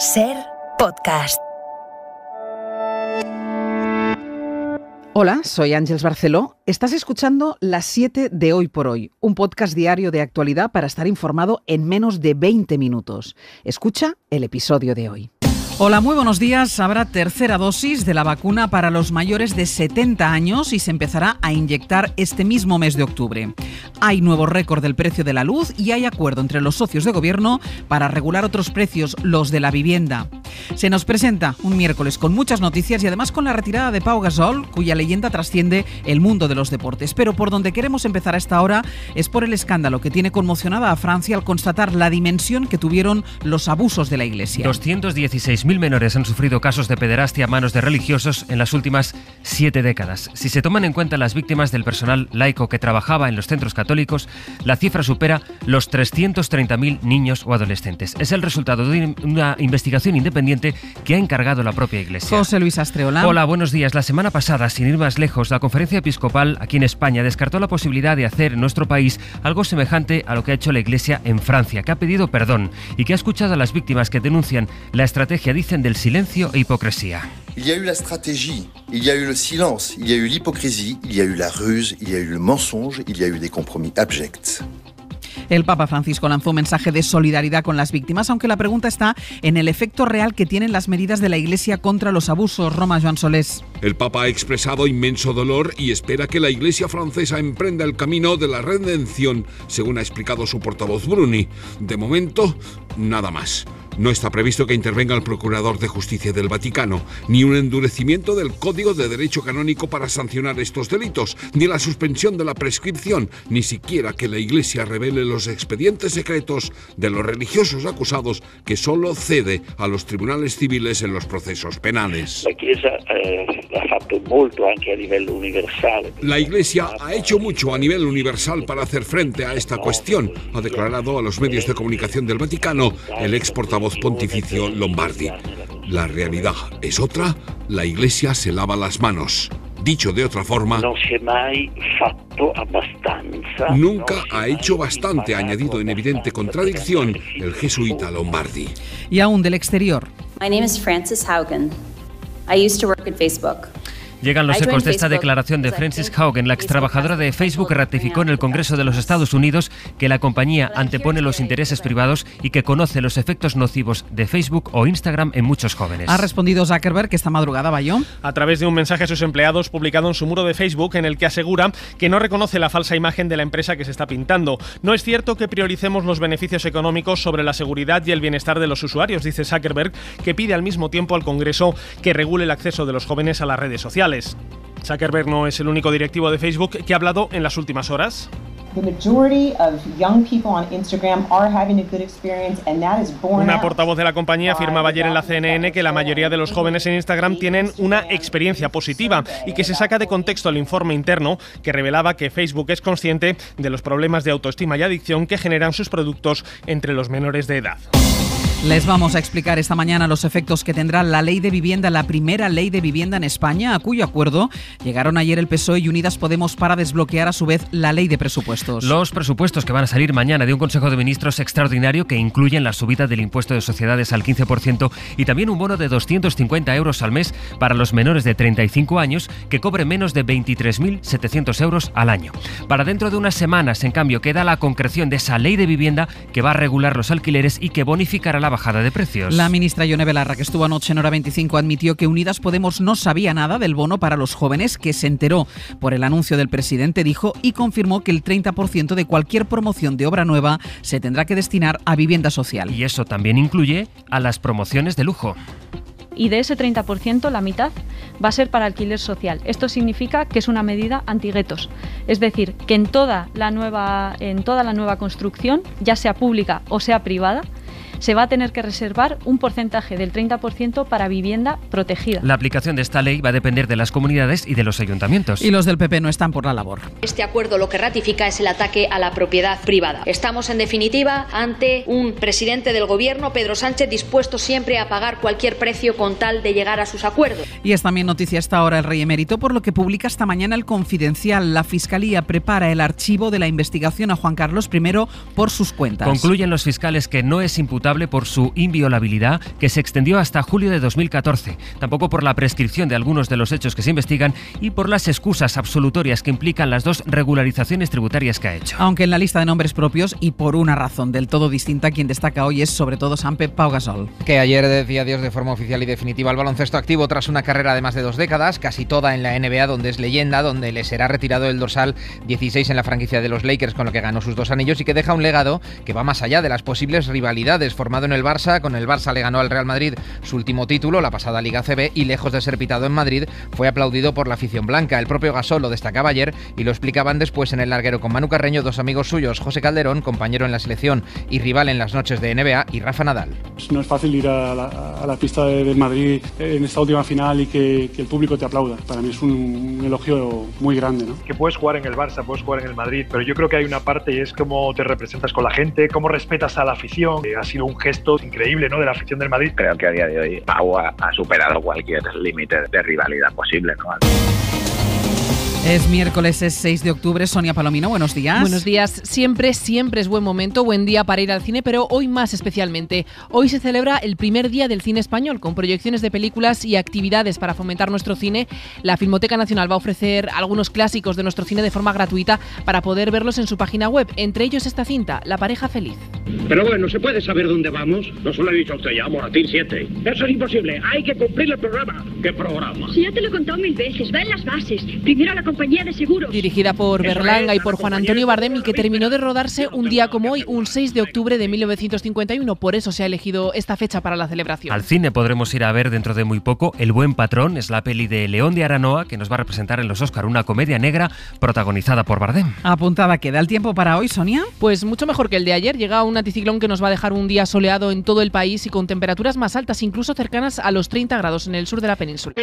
Ser podcast. Hola, soy Ángeles Barceló. Estás escuchando Las 7 de Hoy por Hoy, un podcast diario de actualidad para estar informado en menos de 20 minutos. Escucha el episodio de hoy. Hola, muy buenos días. Habrá tercera dosis de la vacuna para los mayores de 70 años y se empezará a inyectar este mismo mes de octubre. Hay nuevo récord del precio de la luz y hay acuerdo entre los socios de gobierno para regular otros precios, los de la vivienda. Se nos presenta un miércoles con muchas noticias y además con la retirada de Pau Gasol, cuya leyenda trasciende el mundo de los deportes. Pero por donde queremos empezar a esta hora es por el escándalo que tiene conmocionada a Francia al constatar la dimensión que tuvieron los abusos de la Iglesia. 216.000 menores han sufrido casos de pederastia a manos de religiosos en las últimas siete décadas. Si se toman en cuenta las víctimas del personal laico que trabajaba en los centros católicos, la cifra supera los 330.000 niños o adolescentes. Es el resultado de una investigación independiente que ha encargado la propia Iglesia. José Luis Astreola. Hola, buenos días. La semana pasada, sin ir más lejos, la conferencia episcopal aquí en España descartó la posibilidad de hacer en nuestro país algo semejante a lo que ha hecho la Iglesia en Francia, que ha pedido perdón y que ha escuchado a las víctimas que denuncian la estrategia, dicen, del silencio e hipocresía. Il y a eu la stratégie, il y a eu le silence, il y a eu l'hypocrisie, il y a la ruse, il y a eu le mensonge, il y a eu des compromis abjects. El Papa Francisco lanzó un mensaje de solidaridad con las víctimas, aunque la pregunta está en el efecto real que tienen las medidas de la Iglesia contra los abusos. Roma Joan Solés. El Papa ha expresado inmenso dolor y espera que la Iglesia francesa emprenda el camino de la redención, según ha explicado su portavoz Bruni. De momento, nada más. No está previsto que intervenga el Procurador de Justicia del Vaticano, ni un endurecimiento del Código de Derecho Canónico para sancionar estos delitos, ni la suspensión de la prescripción, ni siquiera que la Iglesia revele los expedientes secretos de los religiosos acusados que solo cede a los tribunales civiles en los procesos penales. La Iglesia eh, ha hecho mucho a nivel universal. La Iglesia ha hecho mucho a nivel universal para hacer frente a esta cuestión, pues, ha declarado a los medios de comunicación del Vaticano el ex portavoz Pontificio Lombardi. La realidad es otra, la Iglesia se lava las manos. Dicho de otra forma, nunca ha hecho bastante, añadido en evidente contradicción el jesuita Lombardi. Y aún del exterior. My name is Francis Haugen. I used to work at Facebook. Llegan los ecos de esta declaración de Frances Haugen, la ex trabajadora de Facebook que ratificó en el Congreso de los Estados Unidos que la compañía antepone los intereses privados y que conoce los efectos nocivos de Facebook o Instagram en muchos jóvenes. Ha respondido Zuckerberg esta madrugada Bayón. A través de un mensaje a sus empleados publicado en su muro de Facebook en el que asegura que no reconoce la falsa imagen de la empresa que se está pintando. No es cierto que prioricemos los beneficios económicos sobre la seguridad y el bienestar de los usuarios, dice Zuckerberg, que pide al mismo tiempo al Congreso que regule el acceso de los jóvenes a las redes sociales. Zuckerberg no es el único directivo de Facebook que ha hablado en las últimas horas. Una portavoz de la compañía afirmaba ayer en la CNN que la mayoría de los jóvenes en Instagram tienen una experiencia positiva y que se saca de contexto el informe interno que revelaba que Facebook es consciente de los problemas de autoestima y adicción que generan sus productos entre los menores de edad. Les vamos a explicar esta mañana los efectos que tendrá la ley de vivienda, la primera ley de vivienda en España, a cuyo acuerdo llegaron ayer el PSOE y Unidas Podemos para desbloquear a su vez la ley de presupuestos. Los presupuestos que van a salir mañana de un Consejo de Ministros extraordinario que incluyen la subida del impuesto de sociedades al 15% y también un bono de 250 euros al mes para los menores de 35 años que cobre menos de 23.700 euros al año. Para dentro de unas semanas, en cambio, queda la concreción de esa ley de vivienda que va a regular los alquileres y que bonificará la bajada de precios. La ministra Yone Belarra, que estuvo anoche en hora 25, admitió que Unidas Podemos no sabía nada del bono para los jóvenes, que se enteró por el anuncio del presidente, dijo, y confirmó que el 30% de cualquier promoción de obra nueva se tendrá que destinar a vivienda social. Y eso también incluye a las promociones de lujo y de ese 30% la mitad va a ser para alquiler social. Esto significa que es una medida antiguetos, es decir, que en toda la nueva en toda la nueva construcción, ya sea pública o sea privada, se va a tener que reservar un porcentaje del 30% para vivienda protegida. La aplicación de esta ley va a depender de las comunidades y de los ayuntamientos. Y los del PP no están por la labor. Este acuerdo lo que ratifica es el ataque a la propiedad privada. Estamos en definitiva ante un presidente del gobierno, Pedro Sánchez, dispuesto siempre a pagar cualquier precio con tal de llegar a sus acuerdos. Y es también noticia hasta ahora el rey emérito, por lo que publica esta mañana el Confidencial. La Fiscalía prepara el archivo de la investigación a Juan Carlos I por sus cuentas. Concluyen los fiscales que no es imputado por su inviolabilidad, que se extendió hasta julio de 2014, tampoco por la prescripción de algunos de los hechos que se investigan y por las excusas absolutorias que implican las dos regularizaciones tributarias que ha hecho. Aunque en la lista de nombres propios y por una razón del todo distinta, quien destaca hoy es sobre todo Sampe Pau Gasol. Que ayer decía adiós de forma oficial y definitiva al baloncesto activo tras una carrera de más de dos décadas, casi toda en la NBA, donde es leyenda, donde le será retirado el dorsal 16 en la franquicia de los Lakers, con lo que ganó sus dos anillos y que deja un legado que va más allá de las posibles rivalidades formado en el Barça, con el Barça le ganó al Real Madrid su último título, la pasada Liga CB, y lejos de ser pitado en Madrid, fue aplaudido por la afición blanca. El propio Gasol lo destacaba ayer y lo explicaban después en el larguero con Manu Carreño, dos amigos suyos, José Calderón, compañero en la selección y rival en las noches de NBA, y Rafa Nadal. Pues no es fácil ir a la, pista de, Madrid en esta última final y que, el público te aplauda. Para mí es un, elogio muy grande. ¿no? Que puedes jugar en el Barça, puedes jugar en el Madrid, pero yo creo que hay una parte y es cómo te representas con la gente, cómo respetas a la afición. Ha sido un gesto increíble ¿no? de la afición del Madrid. Creo que a día de hoy Pau ha, ha superado cualquier límite de rivalidad posible. ¿no? Es miércoles, es 6 de octubre. Sonia Palomino, buenos días. Buenos días. Siempre, siempre es buen momento, buen día para ir al cine, pero hoy más especialmente. Hoy se celebra el primer día del cine español, con proyecciones de películas y actividades para fomentar nuestro cine. La Filmoteca Nacional va a ofrecer algunos clásicos de nuestro cine de forma gratuita para poder verlos en su página web. Entre ellos esta cinta, La pareja feliz. Pero bueno, ¿se puede saber dónde vamos? No se lo he dicho a usted ya, Moratín 7. Eso es imposible. Hay que cumplir el programa. ¿Qué programa? Si ya te lo he contado mil veces. Va en las bases. Primero la Dirigida por Berlanga y por Juan Antonio Bardem y que terminó de rodarse un día como hoy, un 6 de octubre de 1951. Por eso se ha elegido esta fecha para la celebración. Al cine podremos ir a ver dentro de muy poco El Buen Patrón, es la peli de León de Aranoa, que nos va a representar en los Oscar una comedia negra protagonizada por Bardem. ¿Apuntaba que da el tiempo para hoy, Sonia. Pues mucho mejor que el de ayer. Llega un anticiclón que nos va a dejar un día soleado en todo el país y con temperaturas más altas, incluso cercanas a los 30 grados en el sur de la península.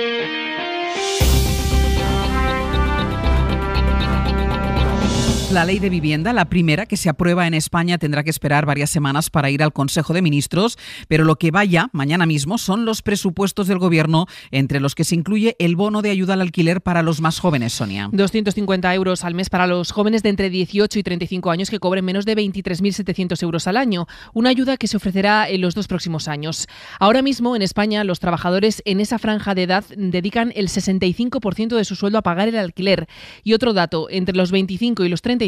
La ley de vivienda, la primera que se aprueba en España, tendrá que esperar varias semanas para ir al Consejo de Ministros, pero lo que vaya mañana mismo son los presupuestos del Gobierno, entre los que se incluye el bono de ayuda al alquiler para los más jóvenes, Sonia. 250 euros al mes para los jóvenes de entre 18 y 35 años que cobren menos de 23.700 euros al año, una ayuda que se ofrecerá en los dos próximos años. Ahora mismo en España los trabajadores en esa franja de edad dedican el 65% de su sueldo a pagar el alquiler. Y otro dato, entre los 25 y los 30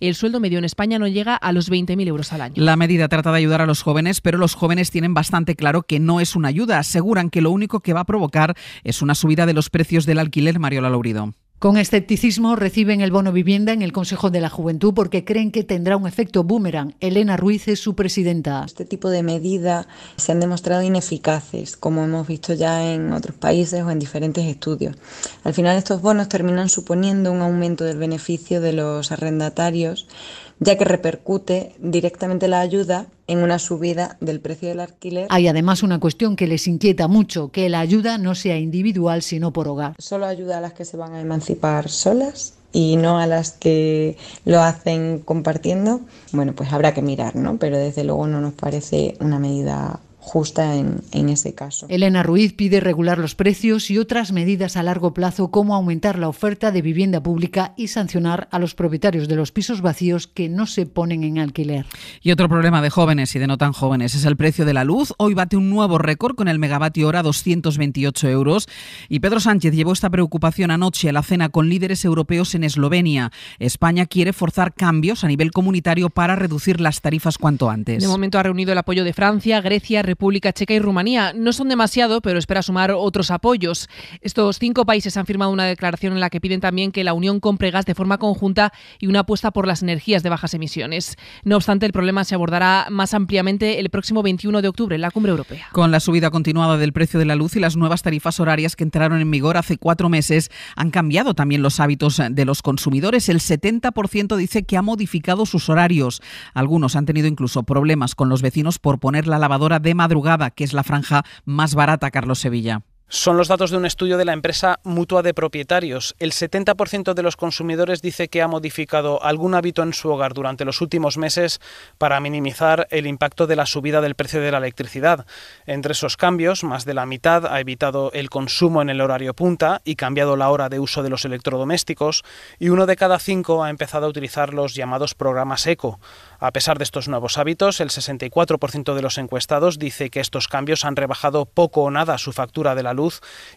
el sueldo medio en España no llega a los 20.000 euros al año. La medida trata de ayudar a los jóvenes, pero los jóvenes tienen bastante claro que no es una ayuda. Aseguran que lo único que va a provocar es una subida de los precios del alquiler, Mariola Laurido. Con escepticismo reciben el bono vivienda en el Consejo de la Juventud porque creen que tendrá un efecto boomerang. Elena Ruiz es su presidenta. Este tipo de medidas se han demostrado ineficaces, como hemos visto ya en otros países o en diferentes estudios. Al final estos bonos terminan suponiendo un aumento del beneficio de los arrendatarios ya que repercute directamente la ayuda en una subida del precio del alquiler. Hay además una cuestión que les inquieta mucho, que la ayuda no sea individual, sino por hogar. Solo ayuda a las que se van a emancipar solas y no a las que lo hacen compartiendo. Bueno, pues habrá que mirar, ¿no? Pero desde luego no nos parece una medida justa en, en este caso. Elena Ruiz pide regular los precios y otras medidas a largo plazo como aumentar la oferta de vivienda pública y sancionar a los propietarios de los pisos vacíos que no se ponen en alquiler. Y otro problema de jóvenes y de no tan jóvenes es el precio de la luz. Hoy bate un nuevo récord con el megavatio hora 228 euros y Pedro Sánchez llevó esta preocupación anoche a la cena con líderes europeos en Eslovenia. España quiere forzar cambios a nivel comunitario para reducir las tarifas cuanto antes. De momento ha reunido el apoyo de Francia, Grecia, República Checa y Rumanía. No son demasiado, pero espera sumar otros apoyos. Estos cinco países han firmado una declaración en la que piden también que la Unión compre gas de forma conjunta y una apuesta por las energías de bajas emisiones. No obstante, el problema se abordará más ampliamente el próximo 21 de octubre en la cumbre europea. Con la subida continuada del precio de la luz y las nuevas tarifas horarias que entraron en vigor hace cuatro meses, han cambiado también los hábitos de los consumidores. El 70% dice que ha modificado sus horarios. Algunos han tenido incluso problemas con los vecinos por poner la lavadora de madrugada, que es la franja más barata, Carlos Sevilla. Son los datos de un estudio de la empresa Mutua de Propietarios. El 70% de los consumidores dice que ha modificado algún hábito en su hogar durante los últimos meses para minimizar el impacto de la subida del precio de la electricidad. Entre esos cambios, más de la mitad ha evitado el consumo en el horario punta y cambiado la hora de uso de los electrodomésticos, y uno de cada cinco ha empezado a utilizar los llamados programas eco. A pesar de estos nuevos hábitos, el 64% de los encuestados dice que estos cambios han rebajado poco o nada su factura de la luz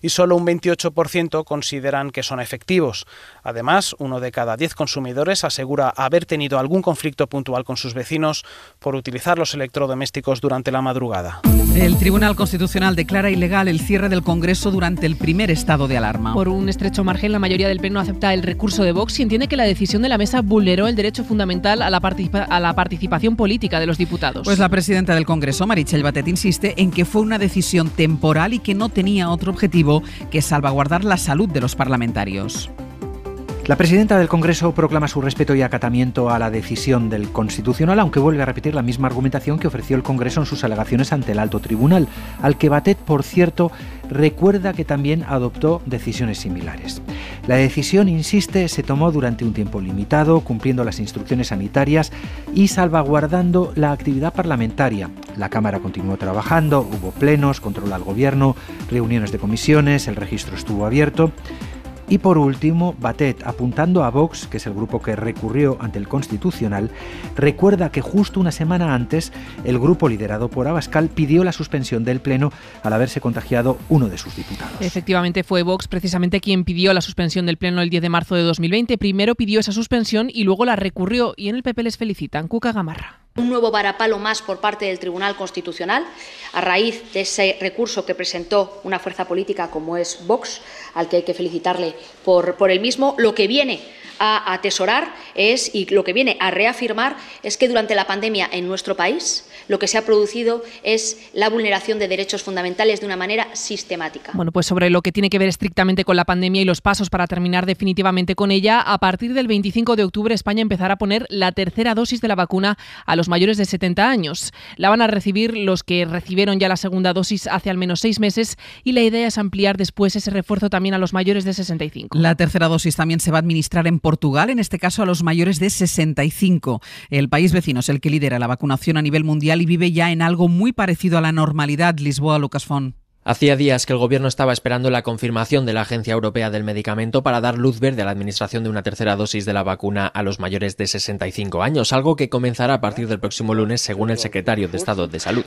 y solo un 28% consideran que son efectivos. Además, uno de cada 10 consumidores asegura haber tenido algún conflicto puntual con sus vecinos por utilizar los electrodomésticos durante la madrugada. El Tribunal Constitucional declara ilegal el cierre del Congreso durante el primer estado de alarma. Por un estrecho margen, la mayoría del Pleno acepta el recurso de Vox y entiende que la decisión de la mesa vulneró el derecho fundamental a la, participación política de los diputados. Pues la presidenta del Congreso, Marichel Batet, insiste en que fue una decisión temporal y que no tenía otro objetivo que salvaguardar la salud de los parlamentarios. La presidenta del Congreso proclama su respeto y acatamiento a la decisión del Constitucional, aunque vuelve a repetir la misma argumentación que ofreció el Congreso en sus alegaciones ante el alto tribunal, al que Batet, por cierto, recuerda que también adoptó decisiones similares. La decisión, insiste, se tomó durante un tiempo limitado, cumpliendo las instrucciones sanitarias y salvaguardando la actividad parlamentaria, la Cámara continuó trabajando, hubo plenos, control al gobierno, reuniones de comisiones, el registro estuvo abierto. Y por último, Batet, apuntando a Vox, que es el grupo que recurrió ante el Constitucional, recuerda que justo una semana antes el grupo liderado por Abascal pidió la suspensión del Pleno al haberse contagiado uno de sus diputados. Efectivamente, fue Vox precisamente quien pidió la suspensión del Pleno el 10 de marzo de 2020. Primero pidió esa suspensión y luego la recurrió y en el PP les felicitan. Cuca Gamarra un nuevo varapalo más por parte del Tribunal Constitucional a raíz de ese recurso que presentó una fuerza política como es Vox, al que hay que felicitarle por, por el mismo. Lo que viene a atesorar es y lo que viene a reafirmar es que durante la pandemia en nuestro país lo que se ha producido es la vulneración de derechos fundamentales de una manera sistemática. Bueno, pues sobre lo que tiene que ver estrictamente con la pandemia y los pasos para terminar definitivamente con ella, a partir del 25 de octubre España empezará a poner la tercera dosis de la vacuna a los mayores de 70 años. La van a recibir los que recibieron ya la segunda dosis hace al menos seis meses y la idea es ampliar después ese refuerzo también a los mayores de 65. La tercera dosis también se va a administrar en Portugal, en este caso a los mayores de 65. El país vecino es el que lidera la vacunación a nivel mundial y vive ya en algo muy parecido a la normalidad. Lisboa, Lucas Hacía días que el gobierno estaba esperando la confirmación de la Agencia Europea del Medicamento para dar luz verde a la administración de una tercera dosis de la vacuna a los mayores de 65 años, algo que comenzará a partir del próximo lunes, según el secretario de Estado de Salud.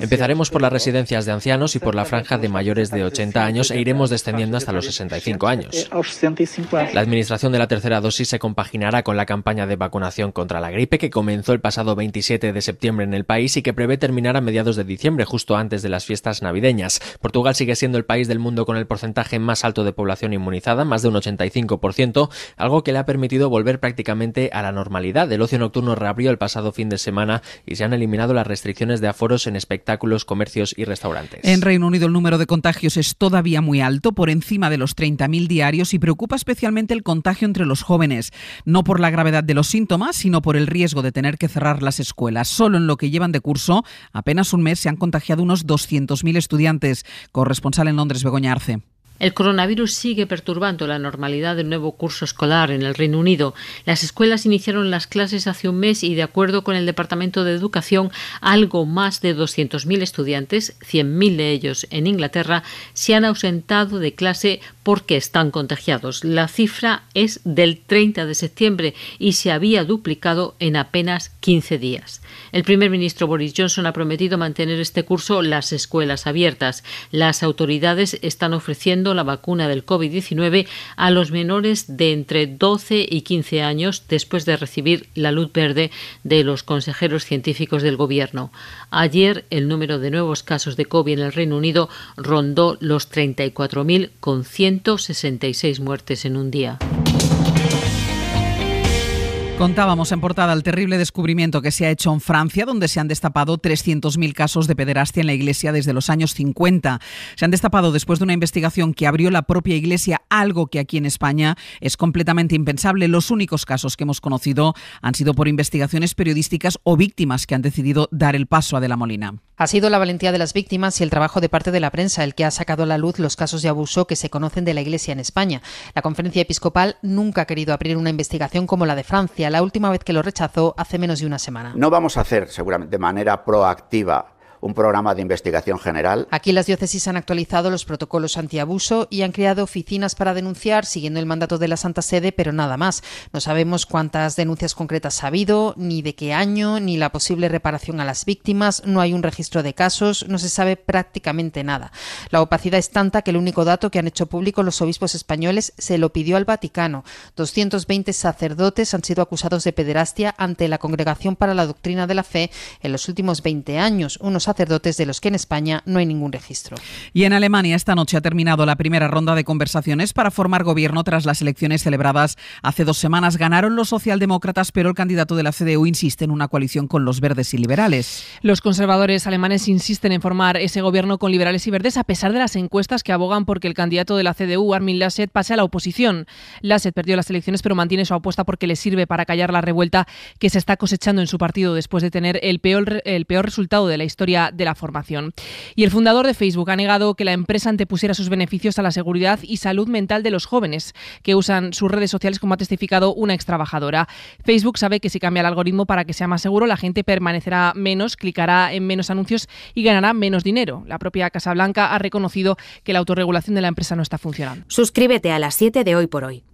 Empezaremos por las residencias de ancianos y por la franja de mayores de 80 años e iremos descendiendo hasta los 65 años. La administración de la tercera dosis se compaginará con la campaña de vacunación contra la gripe que comenzó el pasado 27 de septiembre en el país y que prevé terminar a mediados de diciembre, justo antes de la las fiestas navideñas. Portugal sigue siendo el país del mundo con el porcentaje más alto de población inmunizada, más de un 85%, algo que le ha permitido volver prácticamente a la normalidad. El ocio nocturno reabrió el pasado fin de semana y se han eliminado las restricciones de aforos en espectáculos, comercios y restaurantes. En Reino Unido el número de contagios es todavía muy alto, por encima de los 30.000 diarios y preocupa especialmente el contagio entre los jóvenes, no por la gravedad de los síntomas, sino por el riesgo de tener que cerrar las escuelas. Solo en lo que llevan de curso, apenas un mes se han contagiado unos dos 200.000 estudiantes. Corresponsal en Londres, Begoña Arce. El coronavirus sigue perturbando la normalidad del nuevo curso escolar en el Reino Unido. Las escuelas iniciaron las clases hace un mes y, de acuerdo con el Departamento de Educación, algo más de 200.000 estudiantes, 100.000 de ellos en Inglaterra, se han ausentado de clase porque están contagiados. La cifra es del 30 de septiembre y se había duplicado en apenas 15 días. El primer ministro Boris Johnson ha prometido mantener este curso las escuelas abiertas. Las autoridades están ofreciendo la vacuna del COVID-19 a los menores de entre 12 y 15 años después de recibir la luz verde de los consejeros científicos del Gobierno. Ayer el número de nuevos casos de COVID en el Reino Unido rondó los 34.000 con 166 muertes en un día. Contábamos en portada el terrible descubrimiento que se ha hecho en Francia, donde se han destapado 300.000 casos de pederastia en la Iglesia desde los años 50. Se han destapado después de una investigación que abrió la propia Iglesia, algo que aquí en España es completamente impensable. Los únicos casos que hemos conocido han sido por investigaciones periodísticas o víctimas que han decidido dar el paso a De la Molina. Ha sido la valentía de las víctimas y el trabajo de parte de la prensa el que ha sacado a la luz los casos de abuso que se conocen de la Iglesia en España. La conferencia episcopal nunca ha querido abrir una investigación como la de Francia la última vez que lo rechazó hace menos de una semana. No vamos a hacer, seguramente, de manera proactiva un programa de investigación general. Aquí las diócesis han actualizado los protocolos antiabuso y han creado oficinas para denunciar siguiendo el mandato de la Santa Sede, pero nada más. No sabemos cuántas denuncias concretas ha habido, ni de qué año, ni la posible reparación a las víctimas, no hay un registro de casos, no se sabe prácticamente nada. La opacidad es tanta que el único dato que han hecho público los obispos españoles se lo pidió al Vaticano. 220 sacerdotes han sido acusados de pederastia ante la Congregación para la Doctrina de la Fe en los últimos 20 años. Unos sacerdotes de los que en España no hay ningún registro. Y en Alemania esta noche ha terminado la primera ronda de conversaciones para formar gobierno tras las elecciones celebradas hace dos semanas. Ganaron los socialdemócratas, pero el candidato de la CDU insiste en una coalición con los verdes y liberales. Los conservadores alemanes insisten en formar ese gobierno con liberales y verdes a pesar de las encuestas que abogan porque el candidato de la CDU, Armin Laschet, pase a la oposición. Laschet perdió las elecciones pero mantiene su apuesta porque le sirve para callar la revuelta que se está cosechando en su partido después de tener el peor, el peor resultado de la historia de la formación. Y el fundador de Facebook ha negado que la empresa antepusiera sus beneficios a la seguridad y salud mental de los jóvenes que usan sus redes sociales, como ha testificado una extrabajadora. Facebook sabe que si cambia el algoritmo para que sea más seguro, la gente permanecerá menos, clicará en menos anuncios y ganará menos dinero. La propia Casa Blanca ha reconocido que la autorregulación de la empresa no está funcionando. Suscríbete a las 7 de hoy por hoy.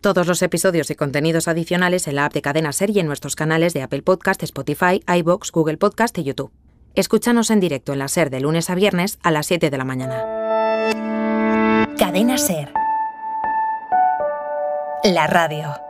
Todos los episodios y contenidos adicionales en la app de Cadena serie en nuestros canales de Apple Podcast, Spotify, iBox, Google Podcast y YouTube. Escúchanos en directo en la SER de lunes a viernes a las 7 de la mañana. Cadena SER. La radio.